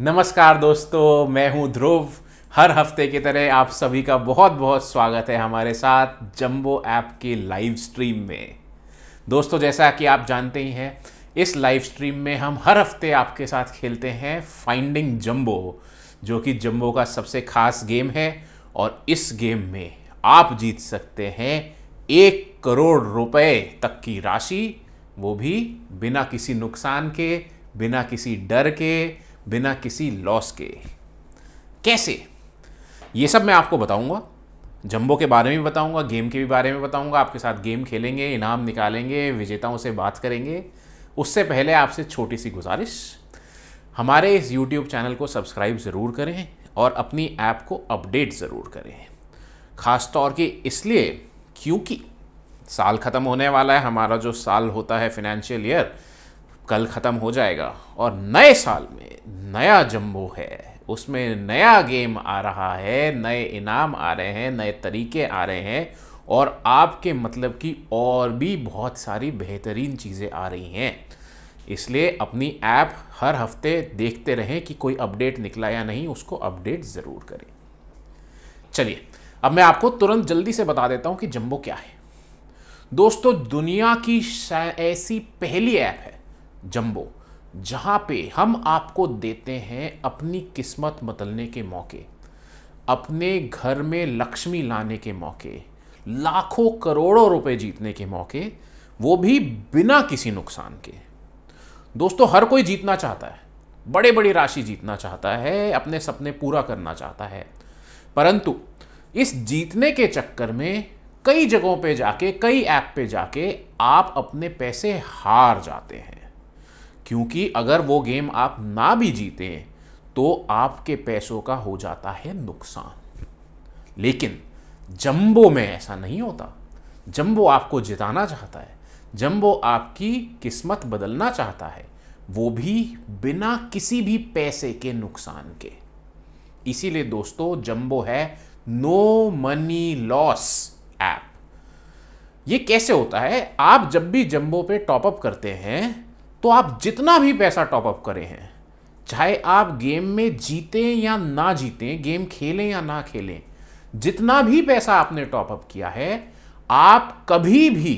नमस्कार दोस्तों मैं हूं ध्रुव हर हफ्ते की तरह आप सभी का बहुत बहुत स्वागत है हमारे साथ जम्बो ऐप के लाइव स्ट्रीम में दोस्तों जैसा कि आप जानते ही हैं इस लाइव स्ट्रीम में हम हर हफ्ते आपके साथ खेलते हैं फाइंडिंग जम्बो जो कि जम्बो का सबसे खास गेम है और इस गेम में आप जीत सकते हैं एक करोड़ रुपए तक की राशि वो भी बिना किसी नुकसान के बिना किसी डर के बिना किसी लॉस के कैसे ये सब मैं आपको बताऊंगा जंबो के बारे में भी बताऊंगा गेम के भी बारे में बताऊंगा आपके साथ गेम खेलेंगे इनाम निकालेंगे विजेताओं से बात करेंगे उससे पहले आपसे छोटी सी गुजारिश हमारे इस YouTube चैनल को सब्सक्राइब ज़रूर करें और अपनी ऐप को अपडेट ज़रूर करें ख़ास तौर के इसलिए क्योंकि साल ख़त्म होने वाला है हमारा जो साल होता है फिनेंशियल ईयर कल ख़त्म हो जाएगा और नए साल में नया जम्बो है उसमें नया गेम आ रहा है नए इनाम आ रहे हैं नए तरीके आ रहे हैं और आपके मतलब की और भी बहुत सारी बेहतरीन चीज़ें आ रही हैं इसलिए अपनी ऐप हर हफ्ते देखते रहें कि कोई अपडेट निकला या नहीं उसको अपडेट ज़रूर करें चलिए अब मैं आपको तुरंत जल्दी से बता देता हूँ कि जम्बो क्या है दोस्तों दुनिया की ऐसी पहली ऐप है जंबो जहाँ पे हम आपको देते हैं अपनी किस्मत बदलने के मौके अपने घर में लक्ष्मी लाने के मौके लाखों करोड़ों रुपए जीतने के मौके वो भी बिना किसी नुकसान के दोस्तों हर कोई जीतना चाहता है बड़े बड़ी राशि जीतना चाहता है अपने सपने पूरा करना चाहता है परंतु इस जीतने के चक्कर में कई जगहों पे जाके कई ऐप पे जाके आप अपने पैसे हार जाते हैं क्योंकि अगर वो गेम आप ना भी जीते तो आपके पैसों का हो जाता है नुकसान लेकिन जंबो में ऐसा नहीं होता जंबो आपको जिताना चाहता है जंबो आपकी किस्मत बदलना चाहता है वो भी बिना किसी भी पैसे के नुकसान के इसीलिए दोस्तों जंबो है नो मनी लॉस ऐप ये कैसे होता है आप जब भी जंबो पे टॉपअप करते हैं तो आप जितना भी पैसा टॉपअप करें हैं चाहे आप गेम में जीतें या ना जीतें गेम खेलें या ना खेलें जितना भी पैसा आपने टॉपअप किया है आप कभी भी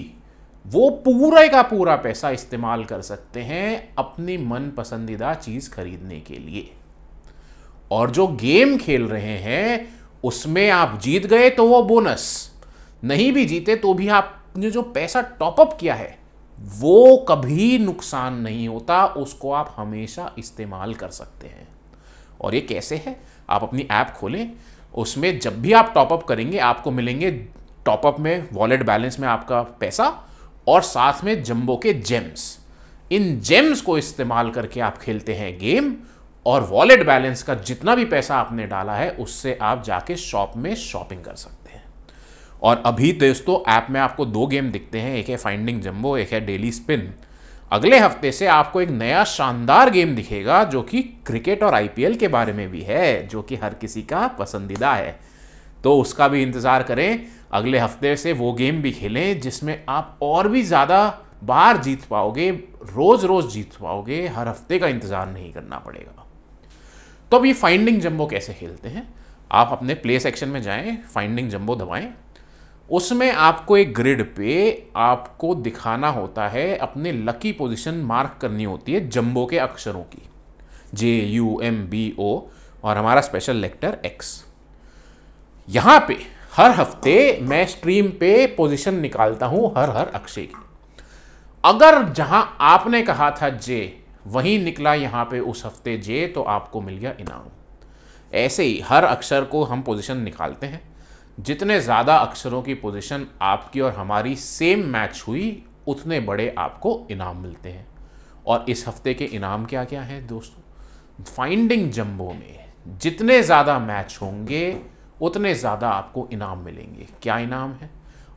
वो पूरे का पूरा पैसा इस्तेमाल कर सकते हैं अपनी मन पसंदीदा चीज़ खरीदने के लिए और जो गेम खेल रहे हैं उसमें आप जीत गए तो वो बोनस नहीं भी जीते तो भी आपने जो पैसा टॉपअप किया है वो कभी नुकसान नहीं होता उसको आप हमेशा इस्तेमाल कर सकते हैं और ये कैसे है आप अपनी ऐप खोलें उसमें जब भी आप टॉपअप करेंगे आपको मिलेंगे टॉपअप में वॉलेट बैलेंस में आपका पैसा और साथ में जंबो के जेम्स इन जेम्स को इस्तेमाल करके आप खेलते हैं गेम और वॉलेट बैलेंस का जितना भी पैसा आपने डाला है उससे आप जाके शॉप में शॉपिंग कर सकते हैं और अभी दोस्तों ऐप में आपको दो गेम दिखते हैं एक है फाइंडिंग जम्बो एक है डेली स्पिन अगले हफ्ते से आपको एक नया शानदार गेम दिखेगा जो कि क्रिकेट और आईपीएल के बारे में भी है जो कि हर किसी का पसंदीदा है तो उसका भी इंतज़ार करें अगले हफ्ते से वो गेम भी खेलें जिसमें आप और भी ज़्यादा बार जीत पाओगे रोज़ रोज़ जीत पाओगे हर हफ्ते का इंतज़ार नहीं करना पड़ेगा तो अब ये फाइंडिंग जम्बो कैसे खेलते हैं आप अपने प्ले सेक्शन में जाएं फाइंडिंग जम्बो दबाएं उसमें आपको एक ग्रिड पे आपको दिखाना होता है अपने लकी पोजीशन मार्क करनी होती है जंबो के अक्षरों की J U M B O और हमारा स्पेशल लेक्टर एक्स यहाँ पे हर हफ्ते मैं स्ट्रीम पे पोजीशन निकालता हूँ हर हर अक्षय की अगर जहाँ आपने कहा था जे वहीं निकला यहाँ पे उस हफ्ते जे तो आपको मिल गया इनाम ऐसे ही हर अक्षर को हम पोजीशन निकालते हैं जितने ज़्यादा अक्षरों की पोजीशन आपकी और हमारी सेम मैच हुई उतने बड़े आपको इनाम मिलते हैं और इस हफ्ते के इनाम क्या क्या हैं दोस्तों फाइंडिंग जंबो में जितने ज़्यादा मैच होंगे उतने ज़्यादा आपको इनाम मिलेंगे क्या इनाम है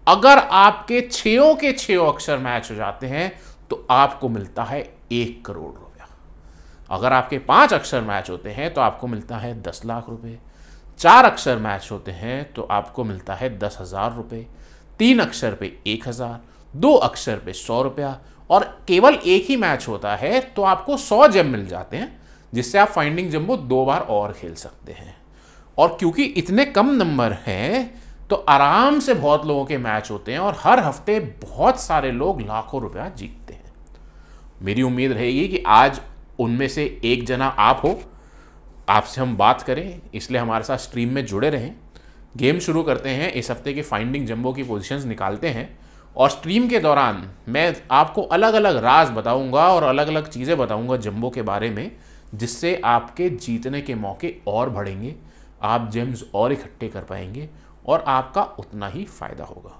अगर आपके छों के छयों अक्षर मैच हो जाते हैं तो आपको मिलता है एक करोड़ रुपया अगर आपके पांच अक्षर मैच होते हैं तो आपको मिलता है दस लाख रुपये चार अक्षर मैच होते हैं तो आपको मिलता है दस हज़ार रुपये तीन अक्षर पे एक हज़ार दो अक्षर पे सौ रुपया और केवल एक ही मैच होता है तो आपको सौ जम मिल जाते हैं जिससे आप फाइंडिंग जम्बो दो बार और खेल सकते हैं और क्योंकि इतने कम नंबर हैं तो आराम से बहुत लोगों के मैच होते हैं और हर हफ्ते बहुत सारे लोग लाखों रुपया जीतते हैं मेरी उम्मीद रहेगी कि आज उनमें से एक जना आप हो आपसे हम बात करें इसलिए हमारे साथ स्ट्रीम में जुड़े रहें गेम शुरू करते हैं इस हफ्ते की फाइंडिंग जंबो की पोजीशंस निकालते हैं और स्ट्रीम के दौरान मैं आपको अलग अलग राज बताऊंगा और अलग अलग चीज़ें बताऊंगा जंबो के बारे में जिससे आपके जीतने के मौके और बढ़ेंगे आप जेम्स और इकट्ठे कर पाएंगे और आपका उतना ही फायदा होगा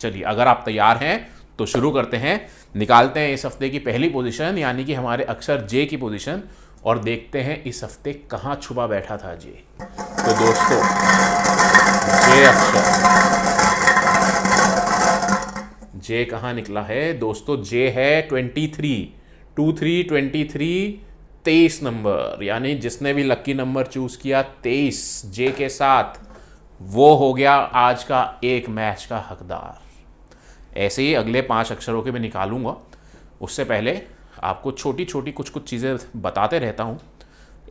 चलिए अगर आप तैयार हैं तो शुरू करते हैं निकालते हैं इस हफ्ते की पहली पोजीशन यानी कि हमारे अक्षर जे की पोजीशन और देखते हैं इस हफ्ते कहाँ छुपा बैठा था जे तो दोस्तों जे अक्षर जे कहाँ निकला है दोस्तों जे है twenty three two three twenty three तेईस नंबर यानी जिसने भी लकी नंबर चूज़ किया तेईस जे के साथ वो हो गया आज का एक मैच का हकदार ऐसे ही अगले पांच अक्षरों के मैं निकालूंगा उससे पहले आपको छोटी छोटी कुछ कुछ चीज़ें बताते रहता हूँ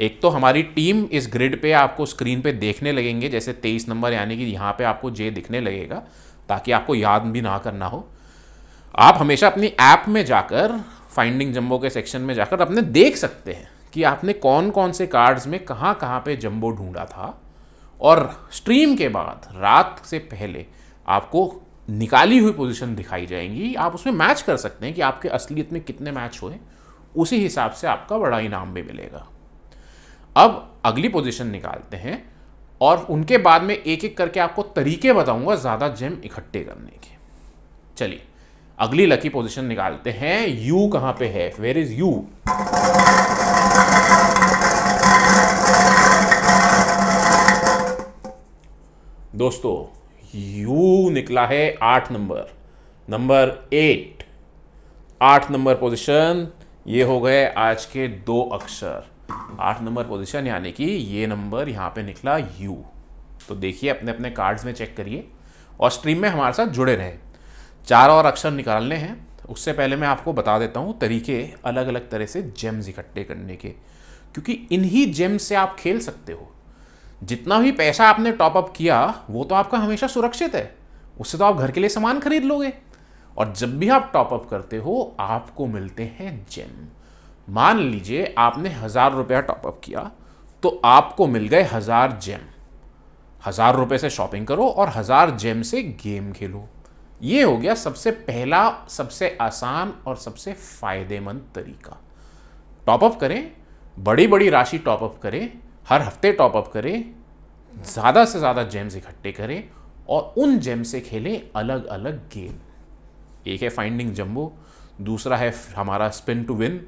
एक तो हमारी टीम इस ग्रिड पे आपको स्क्रीन पे देखने लगेंगे जैसे तेईस नंबर यानी कि यहाँ पे आपको जे दिखने लगेगा ताकि आपको याद भी ना करना हो आप हमेशा अपनी ऐप में जाकर फाइंडिंग जम्बो के सेक्शन में जाकर अपने देख सकते हैं कि आपने कौन कौन से कार्ड्स में कहाँ कहाँ पे जम्बो ढूंढा था और स्ट्रीम के बाद रात से पहले आपको निकाली हुई पोजीशन दिखाई जाएंगी आप उसमें मैच कर सकते हैं कि आपके असलियत में कितने मैच हुए उसी हिसाब से आपका बड़ा इनाम भी मिलेगा अब अगली पोजीशन निकालते हैं और उनके बाद में एक एक करके आपको तरीके बताऊंगा ज़्यादा जेम इकट्ठे करने के चलिए अगली लकी पोजीशन निकालते हैं यू कहाँ पे है वेर इज़ यू दोस्तों यू निकला है आठ नंबर नंबर एट आठ नंबर पोजीशन ये हो गए आज के दो अक्षर आठ नंबर पोजीशन यानी कि ये नंबर यहाँ पे निकला यू तो देखिए अपने अपने कार्ड्स में चेक करिए और स्ट्रीम में हमारे साथ जुड़े रहें चार और अक्षर निकालने हैं उससे पहले मैं आपको बता देता हूँ तरीके अलग अलग तरह से जेम्स इकट्ठे करने के क्योंकि इन्हीं जेम्स से आप खेल सकते हो जितना भी पैसा आपने टॉप अप किया वो तो आपका हमेशा सुरक्षित है उससे तो आप घर के लिए सामान खरीद लोगे और जब भी आप टॉपअप करते हो आपको मिलते हैं जेम मान लीजिए आपने हज़ार रुपया टॉपअप किया तो आपको मिल गए हज़ार जेम हज़ार रुपये से शॉपिंग करो और हज़ार जेम से गेम खेलो ये हो गया सबसे पहला सबसे आसान और सबसे फ़ायदेमंद तरीका टॉपअप करें बड़ी बड़ी राशि टॉपअप करें हर हफ्ते टॉप अप करें ज़्यादा से ज़्यादा जेम्स इकट्ठे करें और उन जेम से खेलें अलग अलग गेम एक है फाइंडिंग जम्बो दूसरा है हमारा स्पिन टू विन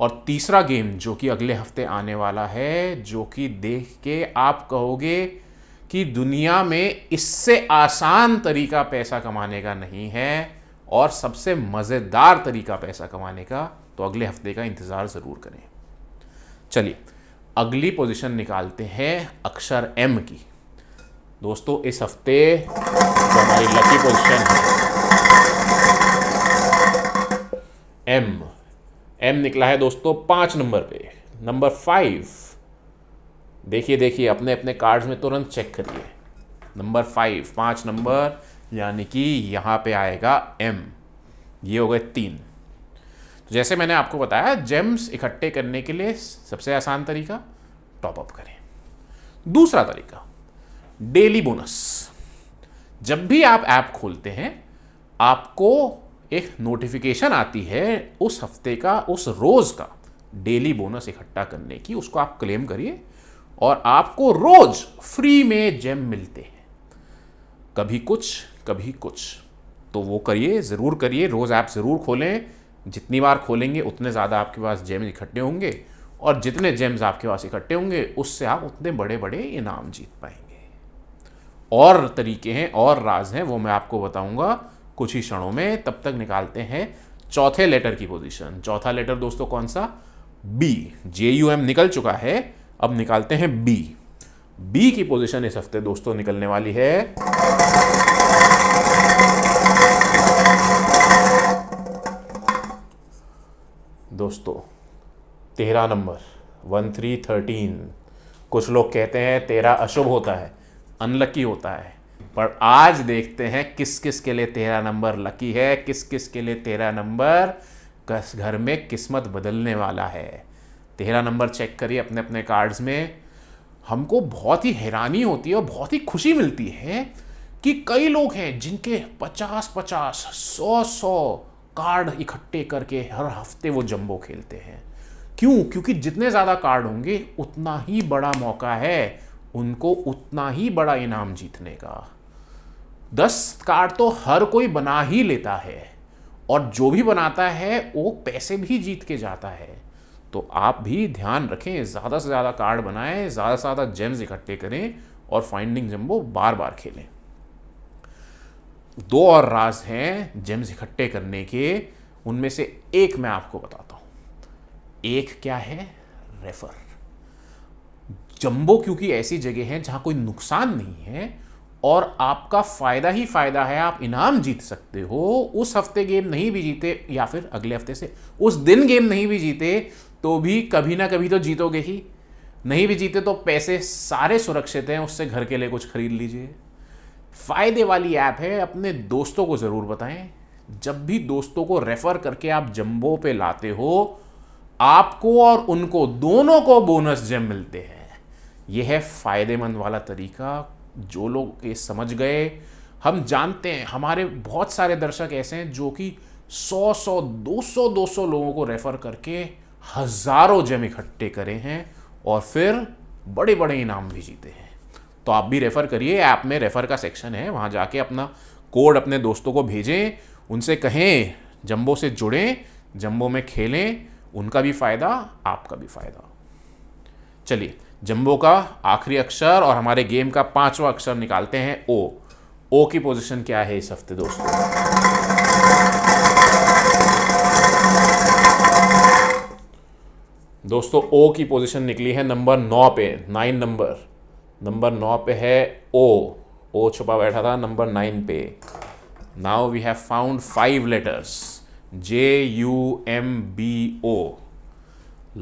और तीसरा गेम जो कि अगले हफ्ते आने वाला है जो कि देख के आप कहोगे कि दुनिया में इससे आसान तरीका पैसा कमाने का नहीं है और सबसे मज़ेदार तरीका पैसा कमाने का तो अगले हफ्ते का इंतज़ार ज़रूर करें चलिए अगली पोजीशन निकालते हैं अक्षर एम की दोस्तों इस हफ्ते जो हमारी लकी पोजीशन है एम एम निकला है दोस्तों पांच नंबर पे नंबर फाइव देखिए देखिए अपने अपने कार्ड्स में तुरंत चेक करिए नंबर फाइव पांच नंबर यानी कि यहां पे आएगा एम ये हो गए तीन तो जैसे मैंने आपको बताया जेम्स इकट्ठे करने के लिए सबसे आसान तरीका टॉपअप करें दूसरा तरीका डेली बोनस जब भी आप ऐप खोलते हैं आपको एक नोटिफिकेशन आती है उस हफ्ते का उस रोज़ का डेली बोनस इकट्ठा करने की उसको आप क्लेम करिए और आपको रोज़ फ्री में जेम मिलते हैं कभी कुछ कभी कुछ तो वो करिए ज़रूर करिए रोज़ ऐप ज़रूर खोलें जितनी बार खोलेंगे उतने ज़्यादा आपके पास जेम्स इकट्ठे होंगे और जितने जेम्स आपके पास इकट्ठे होंगे उससे आप उतने बड़े बड़े इनाम जीत पाएंगे और तरीके हैं और राज हैं वो मैं आपको बताऊंगा कुछ ही क्षणों में तब तक निकालते हैं चौथे लेटर की पोजीशन चौथा लेटर दोस्तों कौन सा बी जे यू एम निकल चुका है अब निकालते हैं बी बी की पोजीशन इस हफ्ते दोस्तों निकलने वाली है दोस्तों तेरह नंबर वन थ्री थर्टीन कुछ लोग कहते हैं तेरह अशुभ होता है अनलकी होता है पर आज देखते हैं किस किस के लिए तेरह नंबर लकी है किस किस के लिए तेरह नंबर कस घर में किस्मत बदलने वाला है तेरह नंबर चेक करिए अपने अपने कार्ड्स में हमको बहुत ही हैरानी होती है और बहुत ही खुशी मिलती है कि कई लोग हैं जिनके पचास पचास सौ सौ कार्ड इकट्ठे करके हर हफ्ते वो जंबो खेलते हैं क्यों क्योंकि जितने ज़्यादा कार्ड होंगे उतना ही बड़ा मौका है उनको उतना ही बड़ा इनाम जीतने का दस कार्ड तो हर कोई बना ही लेता है और जो भी बनाता है वो पैसे भी जीत के जाता है तो आप भी ध्यान रखें ज़्यादा से ज़्यादा कार्ड बनाएं ज़्यादा से ज़्यादा जेम्स इकट्ठे करें और फाइंडिंग जम्बो बार बार खेलें दो और राज हैं जेम्स इकट्ठे करने के उनमें से एक मैं आपको बताता हूं एक क्या है रेफर जंबो क्योंकि ऐसी जगह है जहां कोई नुकसान नहीं है और आपका फ़ायदा ही फ़ायदा है आप इनाम जीत सकते हो उस हफ्ते गेम नहीं भी जीते या फिर अगले हफ्ते से उस दिन गेम नहीं भी जीते तो भी कभी ना कभी तो जीतोगे ही नहीं भी जीते तो पैसे सारे सुरक्षित हैं उससे घर के लिए कुछ खरीद लीजिए फ़ायदे वाली ऐप है अपने दोस्तों को ज़रूर बताएं जब भी दोस्तों को रेफ़र करके आप जम्बो पे लाते हो आपको और उनको दोनों को बोनस जेम मिलते हैं यह है फ़ायदेमंद वाला तरीका जो लोग ये समझ गए हम जानते हैं हमारे बहुत सारे दर्शक ऐसे हैं जो कि 100 100 200 200 लोगों को रेफ़र करके हज़ारों जेम इकट्ठे करे हैं और फिर बड़े बड़े इनाम भी जीते हैं तो आप भी रेफ़र करिए ऐप में रेफ़र का सेक्शन है वहाँ जाके अपना कोड अपने दोस्तों को भेजें उनसे कहें जंबो से जुड़ें जंबो में खेलें उनका भी फ़ायदा आपका भी फ़ायदा चलिए जंबो का आखिरी अक्षर और हमारे गेम का पांचवा अक्षर निकालते हैं ओ ओ की पोजीशन क्या है इस हफ्ते दोस्तों दोस्तों ओ की पोजीशन निकली है नंबर नौ पे नाइन नंबर नंबर नौ पे है ओ ओ छुपा बैठा था नंबर नाइन पे now we have found five letters J U M B O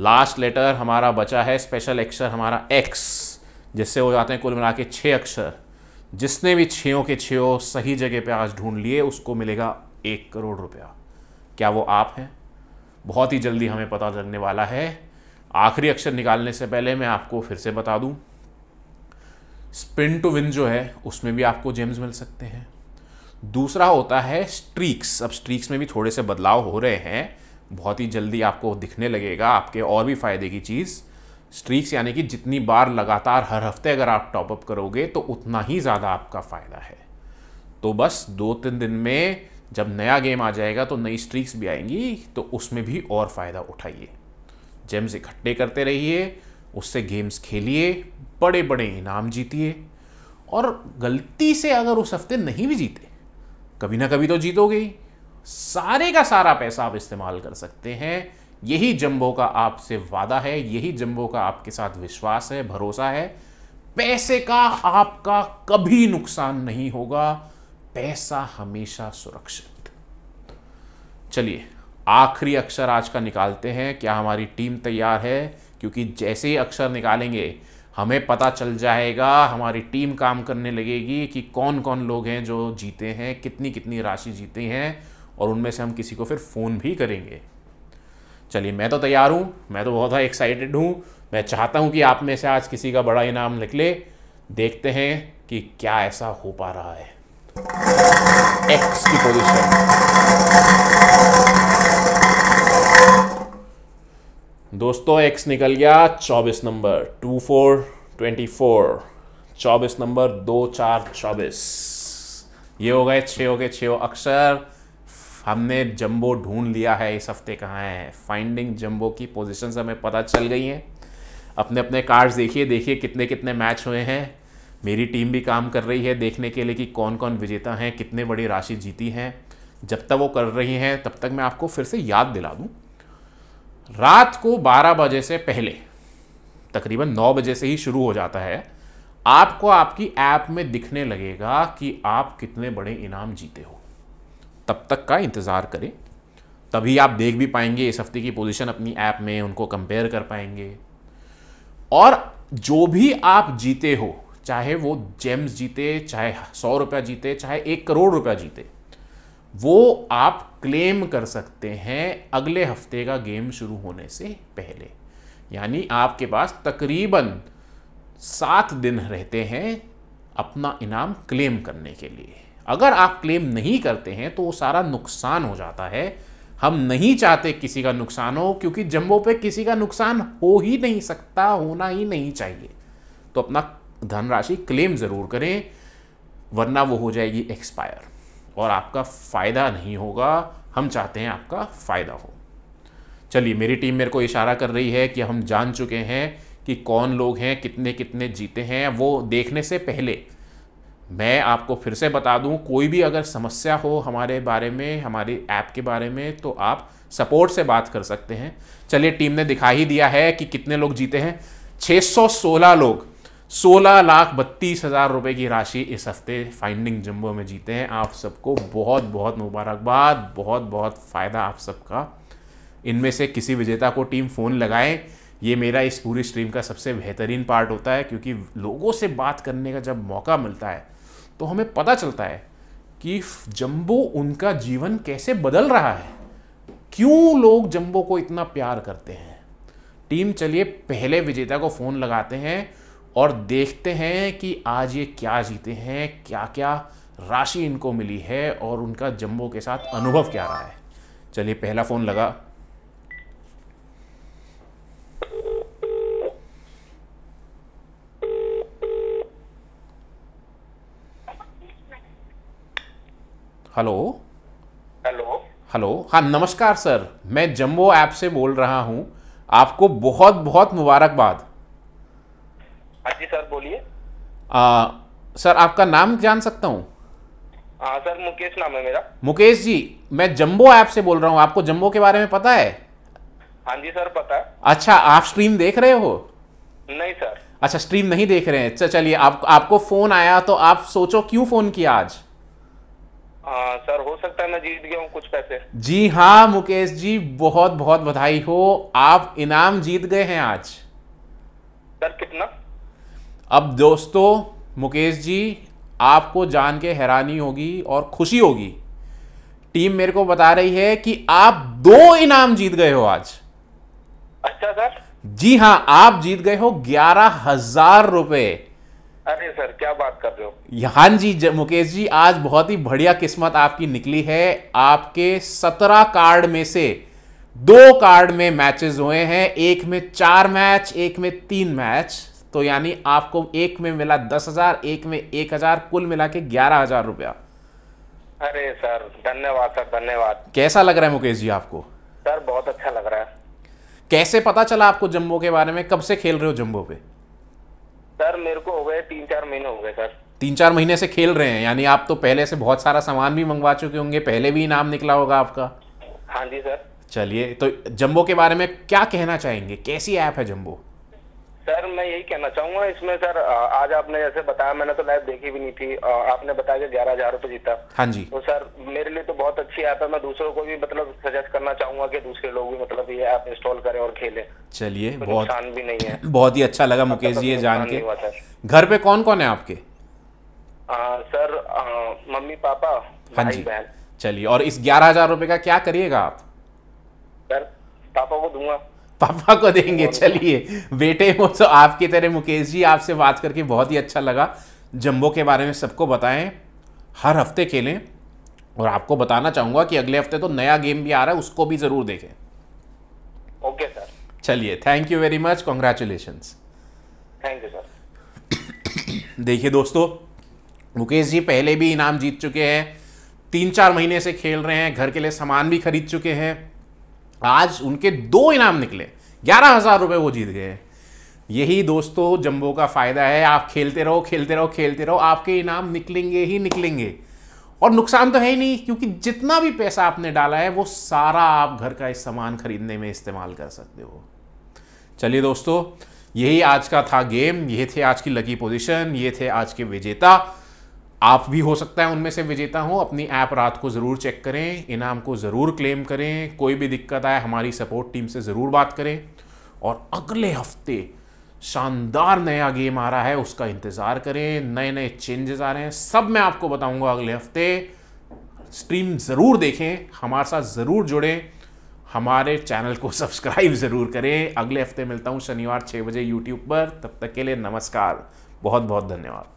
last letter हमारा बचा है स्पेशल अक्षर हमारा एक्स जिससे हो जाते हैं कुल मिला के छः अक्षर जिसने भी छयों के छयों सही जगह पे आज ढूंढ लिए उसको मिलेगा एक करोड़ रुपया क्या वो आप हैं बहुत ही जल्दी हमें पता लगने वाला है आखिरी अक्षर निकालने से पहले मैं आपको फिर से बता दूं स्पिन टू विन जो है उसमें भी आपको जेम्स मिल सकते हैं दूसरा होता है स्ट्रीक्स अब स्ट्रीक्स में भी थोड़े से बदलाव हो रहे हैं बहुत ही जल्दी आपको दिखने लगेगा आपके और भी फायदे की चीज़ स्ट्रीक्स यानी कि जितनी बार लगातार हर हफ्ते अगर आप टॉपअप करोगे तो उतना ही ज़्यादा आपका फ़ायदा है तो बस दो तीन दिन में जब नया गेम आ जाएगा तो नई स्ट्रीक्स भी आएंगी तो उसमें भी और फ़ायदा उठाइए जेम्स इकट्ठे करते रहिए उससे गेम्स खेलिए बड़े बड़े इनाम जीतिए और गलती से अगर उस हफ्ते नहीं भी जीते कभी ना कभी तो जीतोगे ही सारे का सारा पैसा आप इस्तेमाल कर सकते हैं यही जंबो का आपसे वादा है यही जंबो का आपके साथ विश्वास है भरोसा है पैसे का आपका कभी नुकसान नहीं होगा पैसा हमेशा सुरक्षित चलिए आखिरी अक्षर आज का निकालते हैं क्या हमारी टीम तैयार है क्योंकि जैसे ही अक्षर निकालेंगे हमें पता चल जाएगा हमारी टीम काम करने लगेगी कि कौन कौन लोग हैं जो जीते हैं कितनी कितनी राशि जीते हैं और उनमें से हम किसी को फिर फ़ोन भी करेंगे चलिए मैं तो तैयार हूँ मैं तो बहुत एक्साइटेड हूँ मैं चाहता हूँ कि आप में से आज किसी का बड़ा इनाम निकले देखते हैं कि क्या ऐसा हो पा रहा है एक्स की पोजीशन दोस्तों एक्स निकल गया चौबीस number two four twenty four चौबीस नंबर दो चार चौबीस ये हो गए छः हो गए छः अक्सर हमने जंबो ढूंढ लिया है इस हफ्ते कहाँ है फाइंडिंग जंबो की पोजिशन हमें पता चल गई हैं अपने अपने कार्ड्स देखिए देखिए कितने कितने मैच हुए हैं मेरी टीम भी काम कर रही है देखने के लिए कि कौन कौन विजेता हैं कितने बड़ी राशि जीती हैं जब तक वो कर रही हैं तब तक मैं आपको फिर से याद दिला दूँ रात को 12 बजे से पहले तकरीबन 9 बजे से ही शुरू हो जाता है आपको आपकी ऐप में दिखने लगेगा कि आप कितने बड़े इनाम जीते हो तब तक का इंतज़ार करें तभी आप देख भी पाएंगे इस हफ्ते की पोजीशन अपनी ऐप में उनको कंपेयर कर पाएंगे और जो भी आप जीते हो चाहे वो जेम्स जीते चाहे सौ रुपया जीते चाहे एक करोड़ रुपया जीते वो आप क्लेम कर सकते हैं अगले हफ्ते का गेम शुरू होने से पहले यानी आपके पास तकरीबन सात दिन रहते हैं अपना इनाम क्लेम करने के लिए अगर आप क्लेम नहीं करते हैं तो वो सारा नुकसान हो जाता है हम नहीं चाहते किसी का नुकसान हो क्योंकि जम्बो पे किसी का नुकसान हो ही नहीं सकता होना ही नहीं चाहिए तो अपना धनराशि क्लेम ज़रूर करें वरना वो हो जाएगी एक्सपायर और आपका फ़ायदा नहीं होगा हम चाहते हैं आपका फ़ायदा हो चलिए मेरी टीम मेरे को इशारा कर रही है कि हम जान चुके हैं कि कौन लोग हैं कितने कितने जीते हैं वो देखने से पहले मैं आपको फिर से बता दूं कोई भी अगर समस्या हो हमारे बारे में हमारे ऐप के बारे में तो आप सपोर्ट से बात कर सकते हैं चलिए टीम ने दिखा ही दिया है कि कितने लोग जीते हैं 616 लोग सोलह लाख बत्तीस हज़ार रुपए की राशि इस हफ्ते फाइंडिंग जम्बो में जीते हैं आप सबको बहुत बहुत मुबारकबाद बहुत बहुत फ़ायदा आप सबका इनमें से किसी विजेता को टीम फ़ोन लगाए ये मेरा इस पूरी स्ट्रीम का सबसे बेहतरीन पार्ट होता है क्योंकि लोगों से बात करने का जब मौका मिलता है तो हमें पता चलता है कि जम्बो उनका जीवन कैसे बदल रहा है क्यों लोग जम्बो को इतना प्यार करते हैं टीम चलिए पहले विजेता को फ़ोन लगाते हैं और देखते हैं कि आज ये क्या जीते हैं क्या क्या राशि इनको मिली है और उनका जम्बो के साथ अनुभव क्या रहा है चलिए पहला फ़ोन लगा हेलो हेलो हेलो हाँ नमस्कार सर मैं जम्बो ऐप से बोल रहा हूँ आपको बहुत बहुत मुबारकबाद हाँ जी सर बोलिए सर आपका नाम जान सकता हूँ हाँ सर मुकेश नाम है मेरा मुकेश जी मैं जम्बो ऐप से बोल रहा हूँ आपको जम्बो के बारे में पता है हाँ जी सर पता है अच्छा आप स्ट्रीम देख रहे हो नहीं सर अच्छा स्ट्रीम नहीं देख रहे हैं अच्छा, चलिए आप आपको फोन आया तो आप सोचो क्यों फोन किया आज सर हो सकता है मैं जीत गया हूँ कुछ पैसे जी हाँ मुकेश जी बहुत बहुत बधाई हो आप इनाम जीत गए हैं आज सर कितना अब दोस्तों मुकेश जी आपको जान के हैरानी होगी और खुशी होगी टीम मेरे को बता रही है कि आप दो इनाम जीत गए हो आज अच्छा सर जी हाँ आप जीत गए हो ग्यारह हजार रुपए अरे सर क्या बात कर रहे हो हाँ जी मुकेश जी आज बहुत ही बढ़िया किस्मत आपकी निकली है आपके सत्रह कार्ड में से दो कार्ड में मैचेस हुए हैं एक में चार मैच एक में तीन मैच तो यानी आपको एक में मिला दस हजार एक में एक हजार कुल मिला के ग्यारह हजार रुपया अरे सर धन्यवाद सर धन्यवाद कैसा लग रहा है मुकेश जी आपको सर बहुत अच्छा लग रहा है कैसे पता चला आपको जम्बो के बारे में कब से खेल रहे हो जम्बो पे सर मेरे को हो गए तीन चार महीने हो गए सर तीन चार महीने से खेल रहे हैं यानी आप तो पहले से बहुत सारा सामान भी मंगवा चुके होंगे पहले भी इनाम निकला होगा आपका हाँ जी सर चलिए तो जम्बो के बारे में क्या कहना चाहेंगे कैसी ऐप है जम्बो सर मैं यही कहना चाहूंगा इसमें सर आज आपने जैसे बताया मैंने तो लाइव देखी भी नहीं थी आपने बताया कि ग्यारह हजार रुपये जीता हाँ जी तो सर मेरे लिए तो बहुत अच्छी ऐप है मैं दूसरों को भी मतलब सजेस्ट करना चाहूंगा कि दूसरे लोग भी मतलब ये ऐप इंस्टॉल करें और खेले चलिए तो बहुत भी नहीं है बहुत ही अच्छा लगा अच्छा मुकेश जी ये जान के घर पे कौन कौन है आपके सर मम्मी पापा हाँ जी चलिए और इस ग्यारह हजार रुपए का क्या करिएगा आप सर पापा को दूंगा पापा को देंगे चलिए बेटे हो तो आपकी तरह मुकेश जी आपसे बात करके बहुत ही अच्छा लगा जम्बो के बारे में सबको बताएं हर हफ्ते खेलें और आपको बताना चाहूंगा कि अगले हफ्ते तो नया गेम भी आ रहा है उसको भी ज़रूर देखें ओके सर चलिए thank you very much congratulation thank you sir देखिए दोस्तों मुकेश जी पहले भी इनाम जीत चुके हैं तीन चार महीने से खेल रहे हैं घर के लिए सामान भी खरीद चुके हैं आज उनके दो इनाम निकले ग्यारह हज़ार रुपये वो जीत गए यही दोस्तों जंबो का फ़ायदा है आप खेलते रहो खेलते रहो खेलते रहो आपके इनाम निकलेंगे ही निकलेंगे और नुकसान तो है ही नहीं क्योंकि जितना भी पैसा आपने डाला है वो सारा आप घर का इस सामान खरीदने में इस्तेमाल कर सकते हो चलिए दोस्तों यही आज का था गेम ये थे आज की लकी पोजीशन ये थे आज के विजेता आप भी हो सकता है उनमें से विजेता हो अपनी ऐप रात को ज़रूर चेक करें इनाम को ज़रूर क्लेम करें कोई भी दिक्कत आए हमारी सपोर्ट टीम से ज़रूर बात करें और अगले हफ्ते शानदार नया गेम आ रहा है उसका इंतज़ार करें नए नए चेंजेस आ रहे हैं सब मैं आपको बताऊंगा अगले हफ्ते स्ट्रीम ज़रूर देखें हमारे साथ ज़रूर जुड़ें हमारे चैनल को सब्सक्राइब ज़रूर करें अगले हफ्ते मिलता हूँ शनिवार छः बजे यूट्यूब पर तब तक के लिए नमस्कार बहुत बहुत धन्यवाद